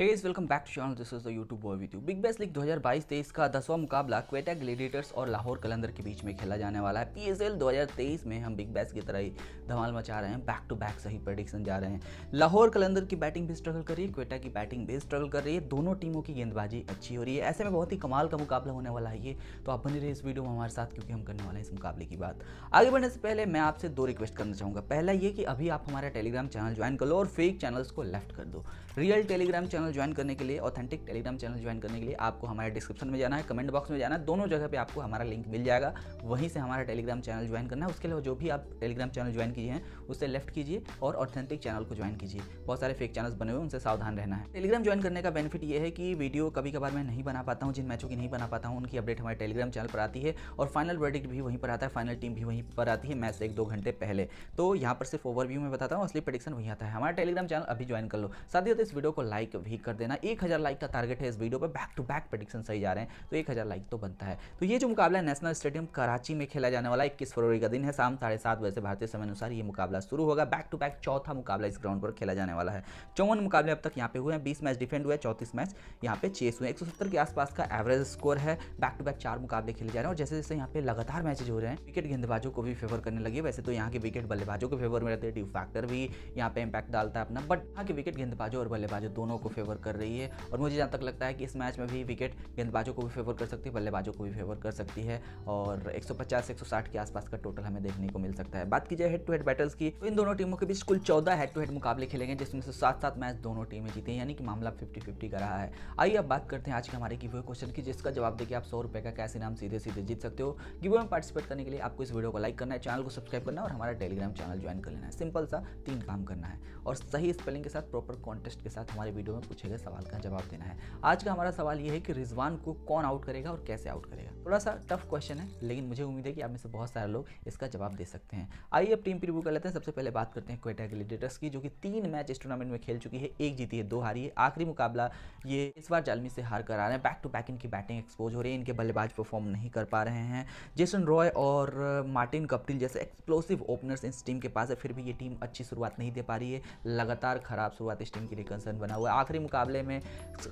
hey is welcome back to channel this is the YouTube boy with you big bash league 2022 तेईस का दसवां मुकाबला Quetta gladiators और लाहौर कलंदर के बीच में खेला जाने वाला है हजार 2023 में हम बिग बैस की तरह ही धमाल मचा रहे हैं बैक टू बैक सही प्रडिक्शन जा रहे हैं लाहौर कलंदर की बैटिंग भी स्ट्रगल कर रही है क्वेटा की बैटिंग भी स्ट्रगल कर रही है दोनों टीमों की गेंदबाजी अच्छी हो रही है ऐसे में बहुत ही कमाल का मुकाबला होने वाला है ये तो आप बने रहे इस वीडियो में हमारे साथ क्योंकि हम करने वाले हैं इस मुकाबले की बात आगे बढ़ने से पहले मैं आपसे दो रिक्वेस्ट करना चाहूँगा पहला ये कि अभी आप हमारा टेलीग्राम चैनल ज्वाइन कर लो और फेक चैनल्स को लेफ्ट कर दो real Telegram channel channel join करने के लिए ऑथेंटिक टेलीग्राम चैनल ज्वाइन करने के लिए आपको हमारे डिस्क्रिप्शन में जाना है कमेंट बॉक्स में जाना है दोनों जगह पर आपको हमारा लिंक मिल जाएगा वहीं से हमारा टेलीग्राम चैनल ज्वाइन करना है उसके अलावा जो भी आप टेलीग्राम चैनल ज्वाइन किए हैं उससे लेफ्ट कीजिए और ऑथेंटिक चैनल को ज्वाइन कीजिए बहुत सारे फेक चैनल बने हुए उनसे सावधान रहना है टेलीग्राम ज्वाइन करने का बेनिफिट ये है कि वीडियो कभी कभार मैं नहीं बना पाता हूँ जिन मैचों की नहीं बना पाता हूँ उनकी अपडेट हमारे टेलीग्राम चैनल पर आती है और फाइनल प्रोडिक्ट भी वहीं पर आता है फाइनल टीम भी वहीं पर आती है मैच से एक दो घंटे पहले तो यहाँ पर सिर्फ ओवरव्यू में बताता हूँ असली प्रडिक्शन वहीं आता है हमारा टेलीग्राम चैनल अभी ज्वाइन कर लो साथ ही साथ इस वीडियो को लाइक भी क्लिक कर देना एक हज़ार लाइक का टारगेट है इस वीडियो पर बैक टू बैक प्रडिक्शन सही जा रहे हैं तो एक हज़ार लाइक तो बनता है तो ये जो मुकाबला है नेशनल स्टेडियम कराची में खेला जाने वाला इक्कीस फरवरी का दिन है शाम साढ़े सात बजे भारतीय समय अनुसार ये मुकाबला शुरू होगा बैक टू बैक चौथा मुकाबला इस ग्राउंड पर खेला जाने वाला है चौवन मुकाबले अब तक यहाँ पे हुए हैं बीस मैच डिफेंड हुए चौतीस मैच यहाँ पे चेस हुए एक के आसपास का एवरेज स्कोर है बैक टू बैक चार मुकाबले खेले जा रहे हैं और जैसे जैसे यहाँ पे लगातार मैचेज हो रहे हैं विकेट गेंदबाजों को भी फेवर करने लगे वैसे तो यहाँ के विकेट बल्लेबाजों के फेवर में रहते हैं ड्यू फैक्टर भी यहाँ पे इम्पैक्ट डालता है अपना बट यहाँ के विकेट गेंदबाजों और बल्लेबाजों दोनों को फेवर कर रही है और मुझे जहाँ तक लगता है कि इस मैच में भी विकेट गेंदबाजों को भी फेवर कर सकती है बल्लेबाजों को भी फेवर कर सकती है और 150 160 के आसपास का टोटल हमें देखने को मिल सकता है बात की जाए हेड टू हेड बैटल्स की तो इन दोनों टीमों के बीच कुल चौदह हेड टू हेड मुकाबले खेलेंगे जिसमें से सात सात मैच दोनों टीमें जीती हैं यानी कि मामला फिफ्टी फिफ्टी का रहा है आइए अब बात करते हैं आज के हमारे गिवे क्वेश्चन की जिसका जवाब देखिए आप सौ रुपये का कैसे नाम सीधे सीधे जीत सकते हो गिवे में पार्टिसिपेट करने के लिए आपको इस वीडियो को लाइक करना है चैनल को सब्सक्राइब करना है और हमारा टेलीग्राम चैनल ज्वाइन कर लेना है सिंपल सा तीन काम करना है और सही स्पेलिंग के साथ प्रॉपर कॉन्टेस्ट के साथ हमारे वीडियो में पूछे गए सवाल का जवाब देना है आज का हमारा सवाल ये है कि रिजवान को कौन आउट करेगा और कैसे आउट करेगा थोड़ा सा टफ क्वेश्चन है लेकिन मुझे उम्मीद है कि आप में से बहुत सारे लोग इसका जवाब दे सकते हैं आइए अब टीम प्रिव्यू कर लेते हैं सबसे पहले बात करते हैं क्वेटा ग्लेडिटर्स की जो कि तीन मैच इस टूर्नामेंट में खेल चुकी है एक जीती है दो हारी है आखिरी मुकाबला ये इस बार जालमी से हार कर आ रहे हैं बैक टू बैक इनकी बैटिंग एक्सपोज हो रही है इनके बल्लेबाज परफॉर्म नहीं कर पा रहे हैं जेसन रॉय और मार्टिन कप्टिल जैसे एक्सप्लोसिव ओपनर्स इस टीम के पास है फिर भी ये टीम अच्छी शुरुआत नहीं दे पा रही है लगातार खराब शुरुआत इस टीम के लिए कंसर्न बना हुआ है आखिरी आखिरी मुकाबले में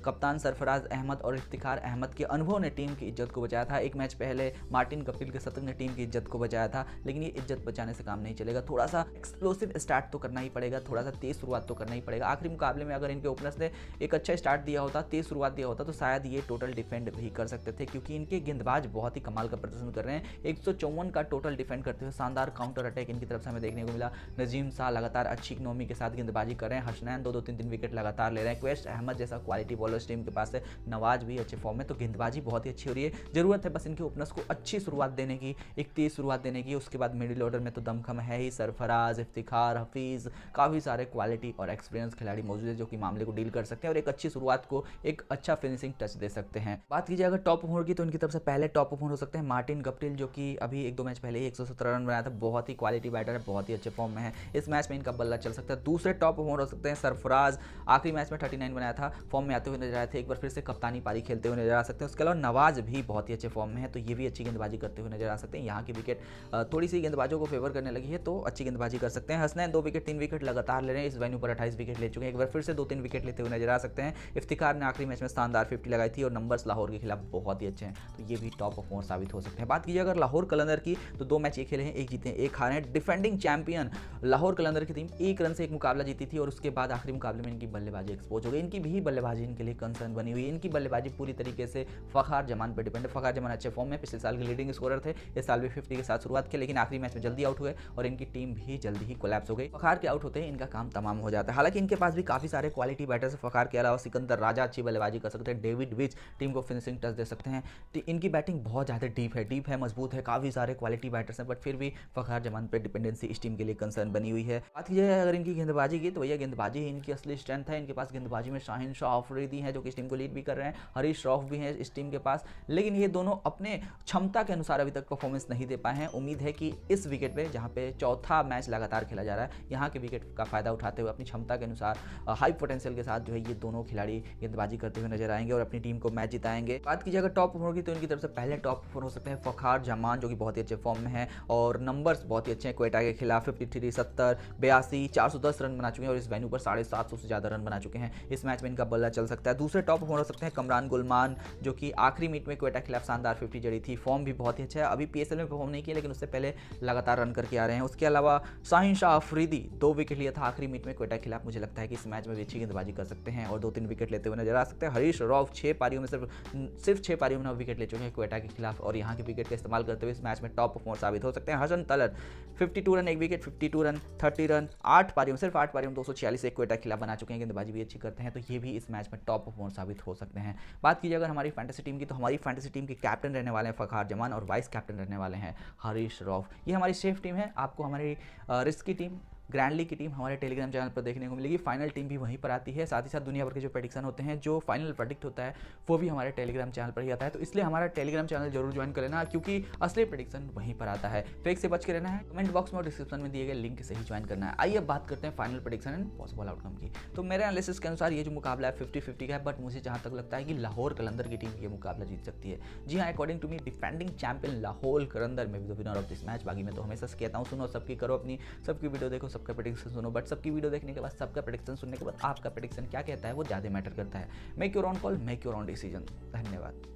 कप्तान सरफराज अहमद और इफ्तिखार अहमद के अनुभव ने टीम की इज्जत को बचाया था एक मैच पहले मार्टिन कपिल के शतक ने टीम की इज्जत को बचाया था लेकिन ये इज्जत बचाने से काम नहीं चलेगा थोड़ा सा एक्सप्लोसिव स्टार्ट तो करना ही पड़ेगा थोड़ा सा तेज शुरुआत तो करना ही पड़ेगा आखिरी मुकाबले में अगर इनके ओपनर्स ने एक अच्छा स्टार्ट दिया होता तेज शुरुआत दिया होता तो शायद ये टोटल डिफेंड भी कर सकते थे क्योंकि इनके गेंदबाज बहुत ही कमाल का प्रदर्शन कर रहे हैं एक का टोटल डिफेंड करते हुए शानदार काउंटर अटैक इनकी तरफ से हमें देखने को मिला नजीम शाह लगातार अच्छी इकनॉमी के साथ गेंदबाजी कर रहे हैं हर्षनैन दो दो तीन तीन विकेट लगातार ले रहे हैं क्वेश्चन बेस्ट अहमद जैसा क्वालिटी बॉलर टीम के पास है नवाज भी अच्छे फॉर्म में तो गेंदबाजी बहुत ही अच्छी हो रही है ज़रूरत है बस इनके ओपनर्स को अच्छी शुरुआत देने की एक तेज़ शुरुआत देने की उसके बाद मिडिल ऑर्डर में तो दमखम है ही सरफराज इफ्तिखार हफीज़ काफ़ी सारे क्वालिटी और एक्सपीरियंस खिलाड़ी मौजूद है जो कि मामले को डील कर सकते हैं और एक अच्छी शुरुआत को एक अच्छा फिनिशिंग टच दे सकते हैं बात की जाए अगर टॉप ओवर की तो इनकी तरफ से पहले टॉप ओवर हो सकते हैं मार्टिन गप्टिल जो कि अभी एक दो मैच पहले ही एक रन बनाया था बहुत ही क्वालिटी बैटर है बहुत ही अच्छे फॉर्म में है इस मैच में इनका बल्ला चल सकता है दूसरे टॉप ओवर हो सकते हैं सरफराज आखिरी मैच में थर्टी नाइन बनाया था फॉर्म में आते हुए नजर आए थे एक बार फिर से कप्तानी पारी खेलते हुए नजर आ सकते हैं उसके अलावा नवाज भी बहुत ही अच्छे फॉर्म में है तो ये भी अच्छी गेंदबाजी करते हुए नजर आ सकते हैं यहाँ की विकेट थोड़ी सी गेंदबाजों को फेवर करने लगी है तो अच्छी गेंदबाजी कर सकते हैं हसनैन दो विकेट तीन विकेट लगातार ले रहे हैं इस वेन्यू पर अट्ठाईस विकेट ले चुके हैं एक बार फिर से दो तीन विकेट लेते हुए नजर आ सकते हैं इफ्तिकार ने आखिरी मैच में शानदार फिफ्टी लगाई थी और नंबर्स लाहौर के खिलाफ बहुत ही अच्छे हैं तो ये भी टॉप ऑफ साबित हो सकते हैं बात कीजिए अगर लाहौर कलंदर की तो दो मैच ये खेले हैं एक जीते हैं एक हारे हैं डिफेंडिंग चैंपियन लाहौर कलंदर की टीम एक रन से एक मुकाबला जीती थी और उसके बाद आखिरी मुकाबले में इनकी बल्लेबाजी एक्सपोज हो गई गए तो इनकी भी बल्लेबाजी इनके लिए कंसर्न बनी हुई इनकी बल्लेबाजी पूरी तरीके से फ़खार जमान पर डिपेंड है फ़खार जमान अच्छे फॉर्म में पिछले साल के लीडिंग स्कोरर थे इस साल भी फिफ्टी के साथ शुरुआत की लेकिन आखिरी मैच में जल्दी आउट हुए और इनकी टीम भी जल्दी ही कोलैप्स हो गई फ़खार के आउट होते हैं इनका काम तमाम हो जाता है हालांकि इनके पास भी काफ़ी सारे क्वालिटी बैटर्स फ़खार के अलावा सिकंदर राजा अच्छी बल्लेबाजी कर सकते हैं डेविड विच टीम को फिनिशिंग टच दे सकते हैं तो इनकी बैटिंग बहुत ज़्यादा डीप है डीप है मजबूत है काफ़ी सारे क्वालिटी बैटर्स हैं बट फिर भी फ़खार जमान पर डिपेंडेंसी इस टीम के लिए कंसर्न बनी हुई है बात यह है अगर इनकी गेंदबाजी की तो भैया गेंदबाजी ही इनकी असली स्ट्रेंथ है इनके पास गेंदबाजी बाजी में शाहिन शाह आफरीदी हैं जो कि इस टीम को लीड भी कर रहे हैं हरीश रॉफ भी हैं इस टीम के पास लेकिन ये दोनों अपने क्षमता के अनुसार अभी तक परफॉर्मेंस नहीं दे पाए हैं उम्मीद है कि इस विकेट पर जहाँ पे चौथा मैच लगातार खेला जा रहा है यहाँ के विकेट का फ़ायदा उठाते हुए अपनी क्षमता के अनुसार हाई पोटेंशियल के साथ जो है ये दोनों खिलाड़ी गेंदबाजी करते हुए नजर आएंगे और अपनी टीम को मैच जिताएंगे बात की अगर टॉप परफॉर्मर की तो इनकी तरफ से पहले टॉप फोर हो सकते हैं फ़खार जमान जो कि बहुत ही अच्छे फॉर्म में है और नंबर्स बहुत ही अच्छे हैं क्वेटा के खिलाफ फिफ्टी थ्री सत्तर बयासी चार सौ दस रन बना चुके हैं और इस वेन्यू पर साढ़े सात सौ से ज़्यादा रन बना चुके हैं इस मैच में इनका बल्ला चल सकता है दूसरे टॉप हो सकते हैं कमरान गुलमान जो कि आखिरी मीट में क्वेटा खिलाफ शानदार फिफ्टी जड़ी थी फॉर्म भी बहुत ही अच्छा है अभी पी में परफॉर्म नहीं किया लेकिन उससे पहले लगातार रन करके आ रहे हैं उसके अलावा शाहिन शाह अफरीदी दो विकेट लिया था आखिरी मीट में क्वेटा खिलाफ मुझे लगता है कि इस मैच में भी अच्छी गेंदबाजी कर सकते हैं और दो तीन विकेट लेते हुए नजर आ सकते हैं हरीश रॉफ छः पारियों में सिर्फ सिर्फ छः पारियों में विकेट ले चुके हैं क्वेटा के खिलाफ और यहाँ के विकेट का इस्तेमाल करते हुए इस मैच में टॉप परफॉर्मर साबित हो सकते हैं हसन तलर फिफ्टी रन एक wicket fifty run thirty run आठ पारियों में सिर्फ आठ पारियों में दो सौ छियालीस एक क्वेटा खिलाफ बना चुके हैं गेंदबाजी भी अच्छी करते हैं हैं तो ये भी इस मैच में टॉप परफॉर्मर साबित हो सकते हैं बात की अगर हमारी फैंटेसी टीम की तो हमारी फैंटेसी टीम के कैप्टन रहने वाले हैं फ़खार जमान और वाइस कैप्टन रहने वाले हैं हरीश रॉफ ये हमारी सेफ टीम है आपको हमारी रिस्क की टीम ग्रैंडली की टीम हमारे टेलीग्राम चैनल पर देखने को मिलेगी फाइनल टीम भी वहीं पर आती है साथ ही साथ दुनिया भर के जो प्रडिक्शन होते हैं जो फाइनल प्रडिक्ट होता है वो भी हमारे टेलीग्राम चैनल पर ही आता है तो इसलिए हमारा टेलीग्राम चैनल जरूर ज्वाइन कर लेना क्योंकि असली प्रडिक्शन वहीं पर आता है फेक तो से बच के रहना है कमेंट बॉक्स में और डिस्क्रिप्शन में दिए गए लिंक से ही ज्वाइन करना है आइए बात करते हैं final prediction and possible outcome की तो मेरे एनालिसिस के अनुसार ये जो मुकाबला है फिफ्टी फिफ्टी का है बट मुझे जहाँ तक लगता है कि लाहौर कलंदर की टीम ये मुकाबला जीत सकती है जी हाँ according to me defending champion Lahore Qalandar में विनर ऑफ दिस मैच बाकी मैं तो हमेशा से कहता हूँ सुनो सबकी करो अपनी सबकी वीडियो देखो सबका प्रडिक्शन सुनो बट सबकी वीडियो देखने के बाद सबका प्रडिक्शन सुनने के बाद आपका प्रडिक्शन क्या कहता है वो ज़्यादा मैटर करता है make your own call make your own decision धन्यवाद